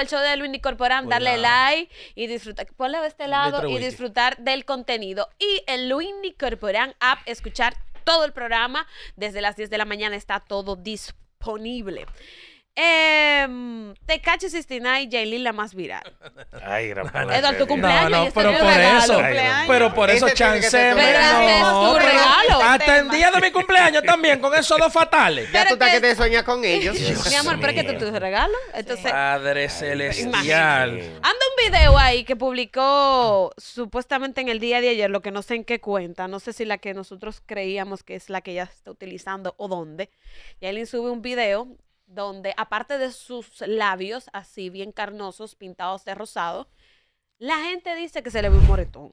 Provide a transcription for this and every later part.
el show de Luis Corporan pues darle like y disfrutar, ponle de este lado y disfrutar del contenido. Y en Luis Corporan app, escuchar todo el programa. Desde las 10 de la mañana está todo disponible. Eh, em, te cacho Sistina y la más viral. Ay, gran Eduardo, tu cumpleaños. No, no, este pero, por eso, pero por eso. Pero el día de mi cumpleaños también, con esos dos fatales. Ya tú estás que te sueñas con ellos. Mi amor, pero que tú te Padre celestial. Anda un video ahí que publicó supuestamente en el día de ayer, lo que no sé en qué cuenta, no sé si la que nosotros creíamos que es la que ella está utilizando o dónde. Y alguien sube un video donde, aparte de sus labios así bien carnosos, pintados de rosado, la gente dice que se le ve un moretón.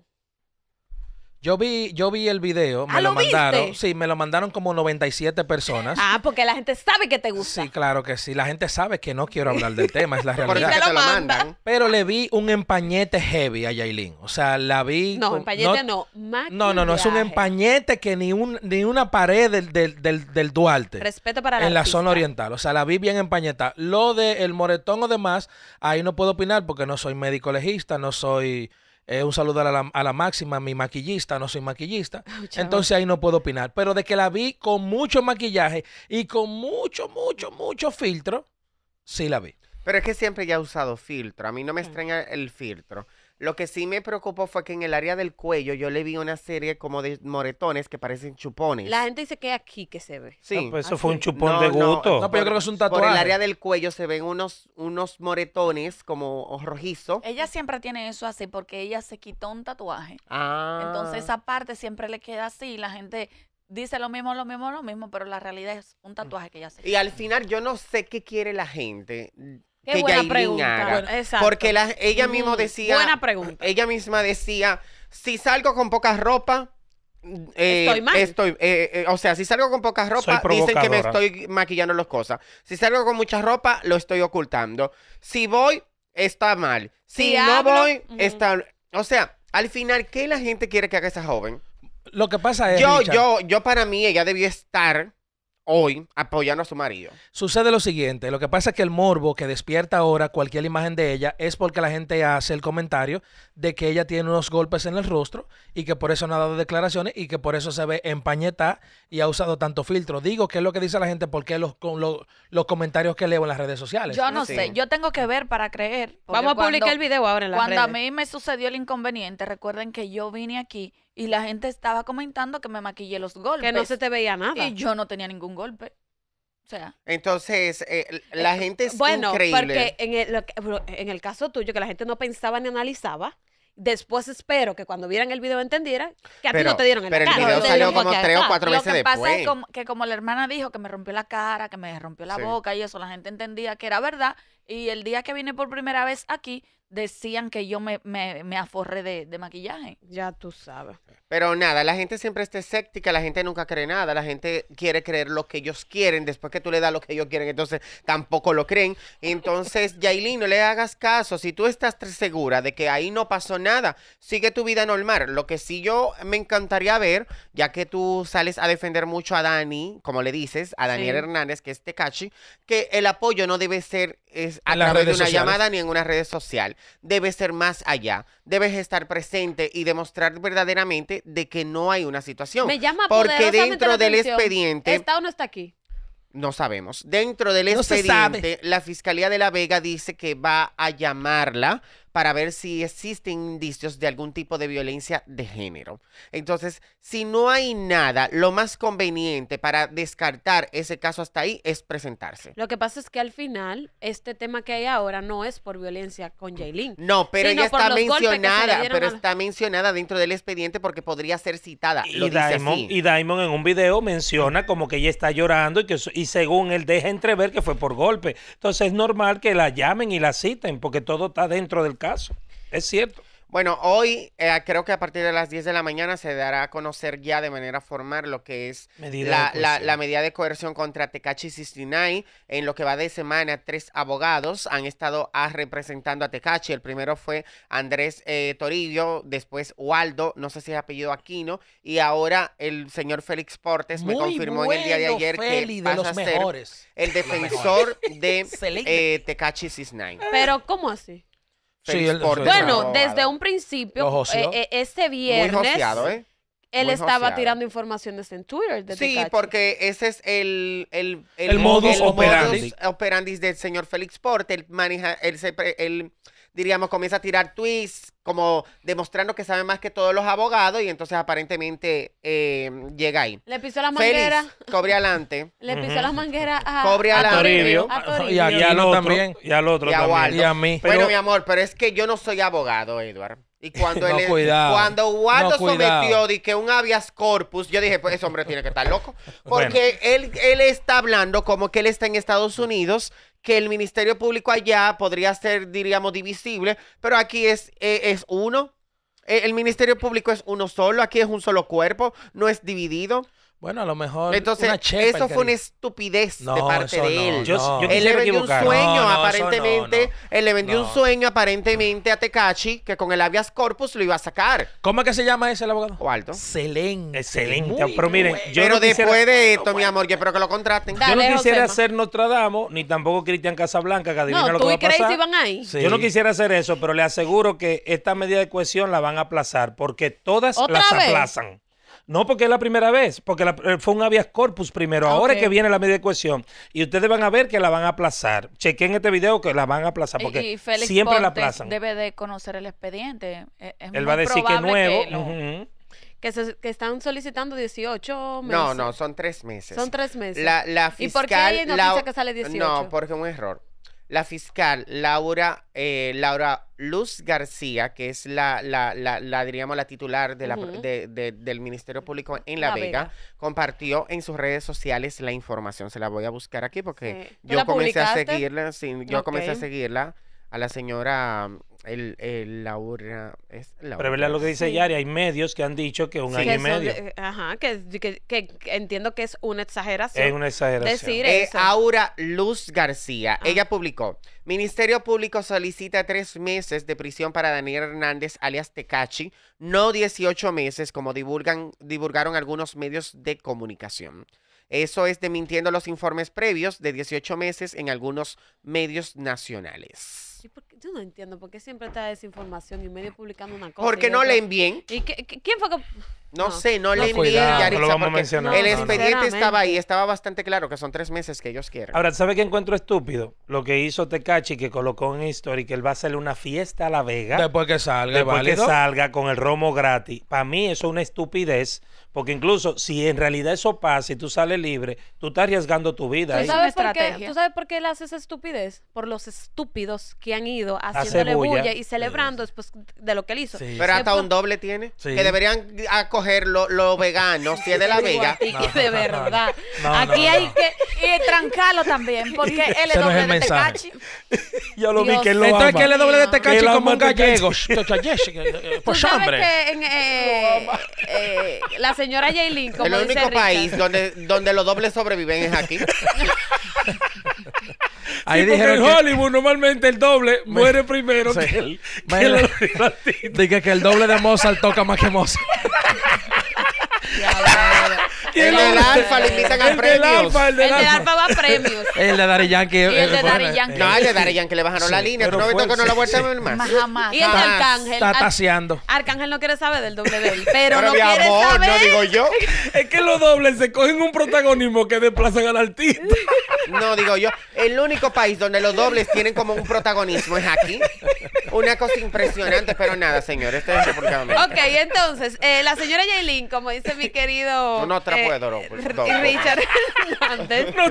Yo vi, yo vi el video, me ah, lo, mandaron. Sí, me lo mandaron como 97 personas. Ah, porque la gente sabe que te gusta. Sí, claro que sí. La gente sabe que no quiero hablar del tema, es la realidad. Te lo mandan. Pero le vi un empañete heavy a Yailin. O sea, la vi. No, empañete no. No, no, no, Es un empañete que ni, un, ni una pared del, del, del, Duarte. Respeto para la En la zona oriental. O sea, la vi bien empañetada. Lo del moretón o demás, ahí no puedo opinar porque no soy médico legista, no soy eh, un saludo a la, a máxima, mi maquillista, no soy maquillista. Oh, entonces ahí no puedo opinar. Pero de que la vi con mucho maquillaje y con mucho, mucho, mucho filtro, sí la vi. Pero es que siempre ya he usado filtro. A mí no me extraña el filtro. Lo que sí me preocupó fue que en el área del cuello yo le vi una serie como de moretones que parecen chupones. La gente dice que aquí que se ve. Sí. pues eso ah, fue un chupón de gusto. No, no, pero yo creo que es un tatuaje. Por el área del cuello se ven unos, unos moretones como rojizo. Ella siempre tiene eso así porque ella se quitó un tatuaje. Ah. Entonces esa parte siempre le queda así la gente dice lo mismo, lo mismo, lo mismo, pero la realidad es un mm. tatuaje que ella se. Y al final yo no sé qué quiere la gente. Qué buena pregunta. porque ella mm, misma decía. buena pregunta. Ella misma decía: si salgo con poca ropa. Eh, estoy mal. Eh, eh, o sea, si salgo con poca ropa, dicen que me estoy maquillando las cosas. Si salgo con mucha ropa, lo estoy ocultando. Si voy, está mal. Si, no voy, mm. está. O sea, al final, ¿qué la gente quiere que haga esa joven? Lo que pasa es. yo, yo, yo para mí, ella debió estar hoy apoyando a su marido. Sucede lo siguiente, lo que pasa es que el morbo que despierta ahora cualquier imagen de ella es porque la gente hace el comentario de que ella tiene unos golpes en el rostro y que por eso no ha dado declaraciones y que por eso se ve empañeta y ha usado tanto filtro. Digo, ¿qué es lo que dice la gente? Porque los, los, comentarios que leo en las redes sociales. Yo ah, no sé, yo tengo que ver para creer. Vamos a publicar el video ahora Cuando a mí me sucedió el inconveniente, recuerden que yo vine aquí y la gente estaba comentando que me maquillé los golpes. Que no se te veía nada. Y yo no tenía ningún golpe. O sea. Entonces, eh, la eh, gente es bueno, porque en el, en el caso tuyo, que la gente no pensaba ni analizaba, después espero que cuando vieran el video entendieran que a ti no te dieron el Pero el video salió como tres o cuatro veces después. Lo que pasa es que como la hermana dijo que me rompió la cara, que me rompió la boca y eso, la gente entendía que era verdad. Y el día que vine por primera vez aquí, decían que yo me, me, aforré de, maquillaje. Ya tú sabes. Pero nada, la gente siempre está escéptica, la gente nunca cree nada, la gente quiere creer lo que ellos quieren, después que tú le das lo que ellos quieren, entonces tampoco lo creen. Entonces, Yailin, no le hagas caso, si tú estás segura de que ahí no pasó nada, sigue tu vida normal. Lo que sí yo me encantaría ver, ya que tú sales a defender mucho a Dani, como le dices, a Daniel Hernández, que es Tecachi, que el apoyo no debe ser es, a través de una llamada ni en una red social debes ser más allá, debes estar presente y demostrar verdaderamente de que no hay una situación. Me llama porque dentro del expediente está o no está aquí. No sabemos. Dentro del expediente, la Fiscalía de La Vega dice que va a llamarla para ver si existen indicios de algún tipo de violencia de género. Entonces, si no hay nada, lo más conveniente para descartar ese caso hasta ahí es presentarse. Lo que pasa es que al final, este tema que hay ahora no es por violencia con Jaylin. No, pero ella está mencionada, pero está mencionada dentro del expediente porque podría ser citada. Y, Daimon Diamond, en un video menciona como que ella está llorando y, que, y según él deja entrever que fue por golpe. Entonces es normal que la llamen y la citen porque todo está dentro del caso es cierto. Bueno, hoy eh, creo que a partir de las 10 de la mañana se dará a conocer ya de manera formal lo que es la, medida de coerción contra Tecachi 69. En lo que va de semana, tres abogados han estado ah, representando a Tecachi. El primero fue Andrés eh, Torillo, después Waldo, no sé si es apellido Aquino, y ahora el señor Félix Portes me confirmó en el día de ayer que pasa el defensor de Tecachi 69. Pero, ¿cómo así? bueno, desde un principio, eh, eh, este viernes, ¿eh? él estaba tirando informaciones en Twitter. sí, porque ese es el, el, el, modus, operandi. del señor Félix Porte. Él, maneja, él, él, diríamos, comienza a tirar tweets como demostrando que sabe más que todos los abogados y entonces aparentemente eh, llega ahí. Le pisó las mangueras. Cobre adelante. Le pisó las mangueras a, Toribio. Y, a, al otro también. Y al otro a también. Y a mí. Bueno, mi amor, pero es que yo no soy abogado, Eduardo. Y cuando, él, cuando sometió de que un habeas corpus, yo dije, pues ese hombre tiene que estar loco. Porque él, él está hablando como que él está en Estados Unidos que el Ministerio Público allá podría ser, diríamos, divisible, pero aquí es, eh, es uno. Eh, el Ministerio Público es uno solo, aquí es un solo cuerpo, no es dividido. Bueno, a lo mejor. eso fue una estupidez de parte de él. él le vendió un sueño, aparentemente. Él le vendió un sueño, aparentemente, a Tecachi, que con el habeas corpus lo iba a sacar. ¿Cómo es que se llama ese el abogado? Waldo. Excelente. Excelente. pero miren, yo después de esto, mi amor, yo espero que lo contraten. yo no quisiera hacer ser ni tampoco Cristian Casablanca, que adivina lo que Iban ahí. Yo no quisiera hacer eso, pero le aseguro que esta medida de cohesión la van a aplazar, porque todas las vez? aplazan. No, porque es la primera vez, porque eh, fue un habeas corpus primero. Ah, Ahora que viene la media de Y ustedes van a ver que la van a aplazar. Chequen este video que la van a aplazar, porque siempre la aplazan. Debe de conocer el expediente. Eh, Él va a decir que es nuevo. Que están solicitando 18 meses. No, no, son tres meses. Son tres meses. La, ¿Y por qué que sale 18? No, porque es un error la fiscal Laura, eh, Laura Luz García, que es la, la, la, diríamos, la titular de la, del Ministerio Público en La, Vega, compartió en sus redes sociales la información. Se la voy a buscar aquí porque yo comencé a seguirla, sí, yo comencé a seguirla a la señora el, la Pero lo que dice Yari, hay medios que han dicho que un año y medio. ajá, que, entiendo que es una exageración. Es una exageración. Decir eh, Aura Luz García, ah. ella publicó, Ministerio Público solicita tres meses de prisión para Daniel Hernández, alias Tecachi, no 18 meses como divulgan, divulgaron algunos medios de comunicación. Eso es de los informes previos de 18 meses en algunos medios nacionales. Yo no entiendo por qué siempre está desinformación y medio publicando una cosa. Porque no leen bien. ¿Y quién fue que.? No, sé, no, leen bien, ya lo vamos el expediente estaba ahí, estaba bastante claro que son tres meses que ellos quieren. Ahora, ¿sabe qué encuentro estúpido? Lo que hizo Tecachi, que colocó en History que él va a hacerle una fiesta a La Vega. Después que salga, después que salga con el romo gratis. Para mí eso es una estupidez, porque incluso si en realidad eso pasa y tú sales libre, tú estás arriesgando tu vida. ¿Tú sabes, por qué, ¿Tú sabes por qué él hace esa estupidez? Por los estúpidos que han ido haciéndole bulla. y celebrando después de lo que él hizo. Pero hasta un doble tiene. Que deberían acoger los veganos, si es de la vega. y que de verdad. Aquí hay que y trancarlo también, porque él es doble de tecachi. Yo lo vi que él lo Entonces, que él es doble de tecachi como un gallego. Pues hombre. la señora Jaylin, como El único país donde, donde los dobles sobreviven es aquí. Ahí en Hollywood normalmente el doble muere primero el, Dije que el doble de Mozart toca más que Mozart el del Alfa le invitan a premios. El del Alfa va a premios. El de Dari Yankee. El de Dari Yankee. No, el de Dari Yankee le bajaron la línea. ¿Tú no has que no lo vuelta a ver más? Jamás. Y el de Arcángel. Está taseando. Arcángel no quiere saber del doble de él. Pero no quiere saber. no digo yo. Es que los dobles se cogen un protagonismo que desplazan al artista. No, digo yo. El único país donde los dobles tienen como un protagonismo es aquí. Una cosa impresionante, pero nada, señores. Este ok, entonces, eh, la señora Yailin, como dice mi querido. No, no, eh, eh, no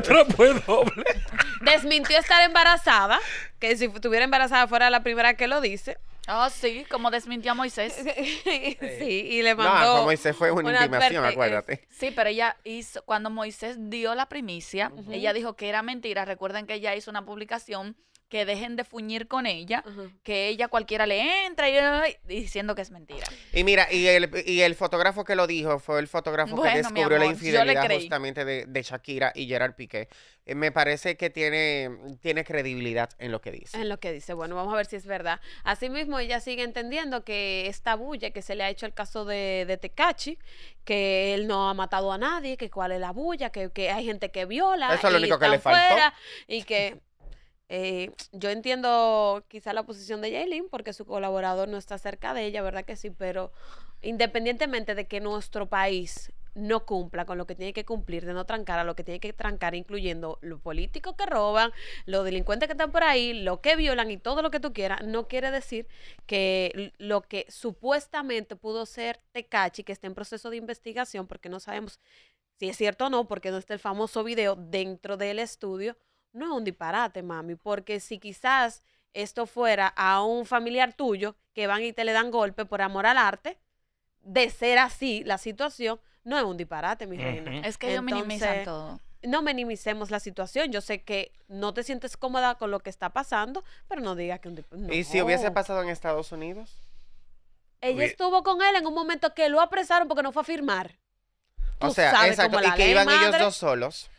Desmintió estar embarazada, que si estuviera embarazada fuera la primera que lo dice. Ah, sí, como desmintió a Moisés. sí, y le mandó. No, Moisés fue una, intimación, acuérdate. Eh, sí, pero ella hizo, cuando Moisés dio la primicia, ella dijo que era mentira. Recuerden que ella hizo una publicación que dejen de fuñir con ella, que ella cualquiera le entra y, diciendo que es mentira. Y mira, y el, y el fotógrafo que lo dijo fue el fotógrafo que descubrió la infidelidad justamente de, Shakira y Gerard Piqué. Eh, me parece que tiene, tiene credibilidad en lo que dice. En lo que dice. Bueno, vamos a ver si es verdad. Asimismo, ella sigue entendiendo que esta bulla que se le ha hecho el caso de, de Tecachi, que él no ha matado a nadie, que cuál es la bulla, que, hay gente que viola. Eso es lo único que le Fuera, y que eh, yo entiendo quizá la posición de Jaylin porque su colaborador no está cerca de ella, ¿verdad que sí? Pero independientemente de que nuestro país no cumpla con lo que tiene que cumplir, de no trancar a lo que tiene que trancar, incluyendo los políticos que roban, los delincuentes que están por ahí, lo que violan y todo lo que tú quieras, no quiere decir que lo que supuestamente pudo ser Tecachi, que esté en proceso de investigación, porque no sabemos si es cierto o no, porque no está el famoso video dentro del estudio, no es un disparate, mami, porque si quizás esto fuera a un familiar tuyo que van y te le dan golpe por amor al arte, de ser así la situación, no es un disparate, mi reina. Es que ellos minimizan todo. No minimicemos la situación. Yo sé que no te sientes cómoda con lo que está pasando, pero no digas que un no. ¿Y si hubiese pasado en Estados Unidos? Ella estuvo con él en un momento que lo apresaron porque no fue a firmar. o sea, exacto. y que iban ellos dos solos.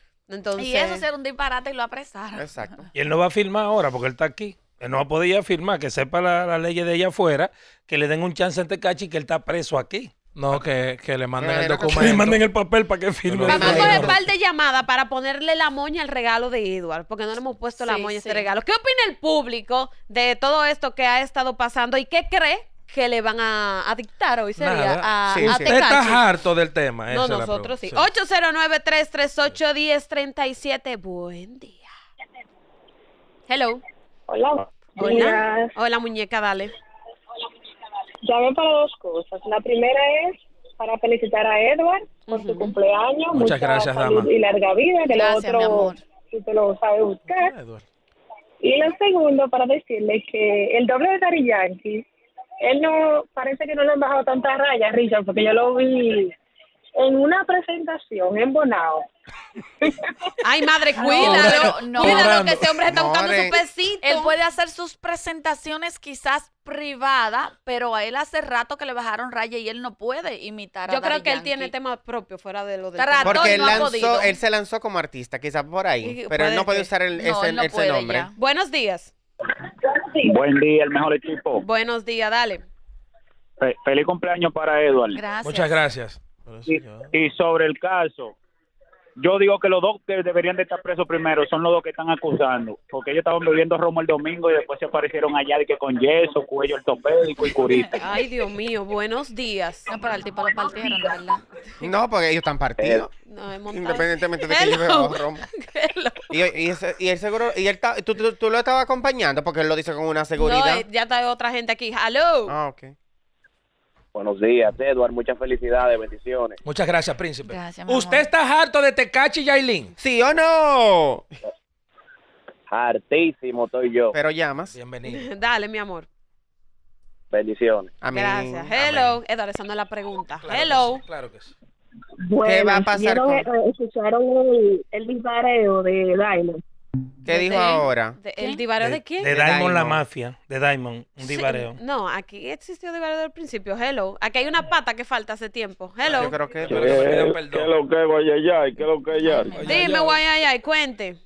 Y eso era un disparate y lo apresaron. Exacto. Y él no va a firmar ahora porque él está aquí. Él no va a podido firmar, que sepa la, la ley de ella afuera, que le den un chance a este cachi y que él está preso aquí. No, que, le manden el documento. Que le manden el papel para que firme. Vamos a coger un par de llamadas para ponerle la moña al regalo de Edward, porque no le hemos puesto la moña a este regalo. ¿Qué opina el público de todo esto que ha estado pasando y qué cree que le van a, a dictar hoy sería a, sí, a sí. está harto del tema. No, nosotros sí. 809-338-1037. Buen día. Hello. Hola. Hola. Hola, muñeca, dale. Llamé para dos cosas. La primera es para felicitar a Edward por su cumpleaños. Muchas, gracias, dama. Y larga vida, que gracias, otro, si te lo sabe buscar. y lo segundo para decirle que el doble de Dari Yankee él no, parece que no le han bajado tantas rayas, Richard, porque yo lo vi en una presentación en Bonao. Ay, madre, cuídalo. No, no, cuídalo que ese hombre está buscando su pesito. Él puede hacer sus presentaciones quizás privadas, pero a él hace rato que le bajaron rayas y él no puede imitar a Yo creo que él tiene tema propio fuera de lo de Porque él, él se lanzó como artista, quizás por ahí, pero él no puede usar ese, nombre. Buenos días. Buen día, el mejor equipo. Buenos días, dale. feliz cumpleaños para Eduardo. Muchas gracias. y sobre el caso, yo digo que los dos deberían de estar presos primero, son los dos que están acusando, porque ellos estaban bebiendo romo el domingo y después se aparecieron allá de que con yeso, cuello ortopédico y curita. Ay, Dios mío, buenos días. No, para el tipo ¿verdad? No, porque ellos están partidos. Eh, Independientemente de que yo beba romo. Y, y, y él seguro, y él tú, tú- lo estabas acompañando porque él lo dice con una seguridad. Eh, ya está otra gente aquí. ¡Halo! Ah, ok. Buenos días, Edward. Muchas felicidades, bendiciones. Muchas gracias, príncipe. Gracias, ¿Usted está harto de Tecachi y Aileen? ¿Sí o no? Hartísimo estoy yo. Pero llamas. Bienvenido. Dale, mi amor. Bendiciones. Gracias. Hello. Eduardo. esa no es la pregunta. Hello. claro que sí. ¿Qué va a pasar? Con... Eh, escucharon el, disparo de Diamond. ¿Qué dijo ahora? ¿El divario de, quién? De Diamond, la mafia. De Diamond, un divareo. no, aquí existió divareo del principio. Hello. Aquí hay una pata que falta hace tiempo. Hello. Yo creo que. ¿Qué, es lo que, Guayayay? ¿Qué lo que, Dime, Guayayay, cuente.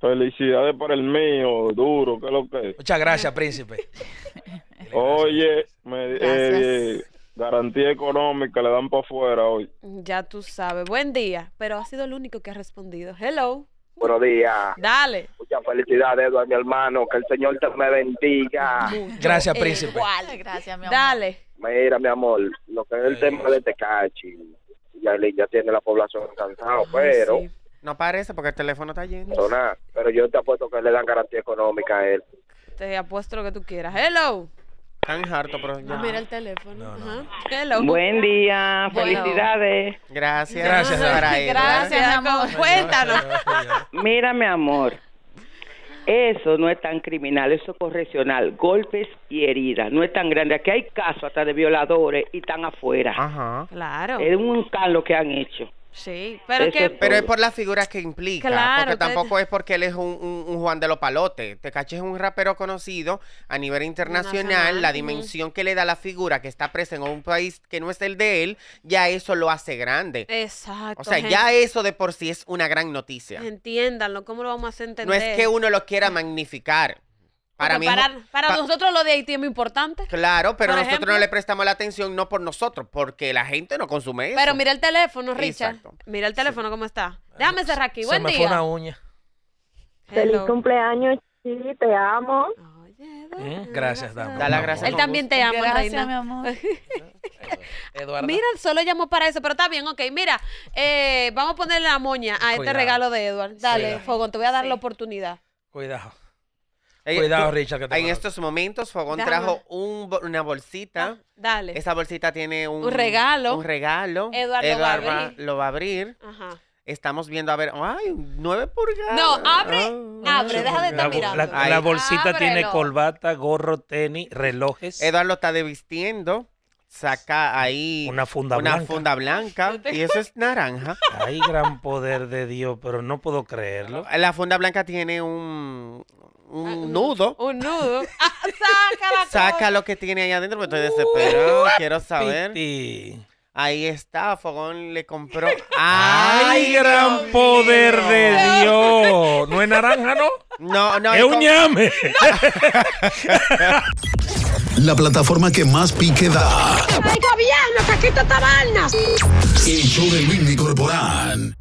Felicidades por el mío, duro, ¿qué es lo que Muchas gracias, príncipe. Oye, eh, garantía económica le dan para afuera hoy. Ya tú sabes. Buen día, pero ha sido el único que ha respondido. Hello. Buenos días. Dale. Muchas felicidades, Eduardo, mi hermano. Que el Señor te me bendiga. Gracias, príncipe. Gracias, mi amor. Dale. Mira, mi amor, lo que es el tema de Tecachi. Este ya, ya tiene la población cansado, pero... No parece porque el teléfono está lleno. No, pero yo te apuesto que le dan garantía económica a él. Te apuesto lo que tú quieras. Hello. Tan harto, pero Mira el teléfono. Buen día, felicidades. Gracias, gracias, gracias, amor. Cuéntanos. Mira, mi amor. Eso no es tan criminal, eso es correccional. Golpes y heridas. No es tan grande. Aquí hay casos hasta de violadores y están afuera. Ajá. Claro. Es un lo que han hecho. Sí, pero, es por las figuras que implica, claro, porque tampoco es porque él es un, Juan de los Palotes. Te es un rapero conocido a nivel internacional, la dimensión que le da la figura que está presente en un país que no es el de él, ya eso lo hace grande. Exacto. O sea, ya eso de por sí es una gran noticia. Entiéndanlo, ¿cómo lo vamos a entender? No es que uno lo quiera magnificar, para, nosotros lo de Haití es muy importante. Claro, pero nosotros no le prestamos la atención, no por nosotros, porque la gente no consume eso. Pero mira el teléfono, Richard. Mira el teléfono cómo está. Déjame cerrar aquí. Buen día. una uña. Feliz cumpleaños, sí, te amo. ¿Eh? Gracias, Dama. Dale. Él también te ama, gracias, mi amor. Eh, mira, solo llamó para eso, pero está bien, ok. Mira, eh, vamos a ponerle la moña a este regalo de Eduardo. Dale, Fogón, te voy a dar la oportunidad Cuidado. Cuidado, Richard, que te En estos momentos, Fogón trajo una bolsita. Ah, dale. Esa bolsita tiene un, regalo. Un regalo. Eduardo lo va a abrir. Ajá. Estamos viendo, a ver, ay, nueve pulgadas. No, abre, ah. abre, deja de estar La, bolsita tiene colbata, gorro, tenis, relojes, Eduardo lo está devistiendo, saca ahí una funda una blanca. funda blanca y eso es naranja. Ay, gran poder de Dios, pero no puedo creerlo. La funda blanca tiene un, Ah, un nudo. Un nudo. Sácala. Ah, saca, lo que tiene allá adentro, porque estoy desesperado. quiero saber. Ahí está, Fogón le compró. ¡Ay, gran poder de Dios! ¿No es naranja, no? No, no. ¡Es un ñame! La plataforma que más pique da. ¡Ay, gobierno, Caquito Tabarnas! El show de Luis corporan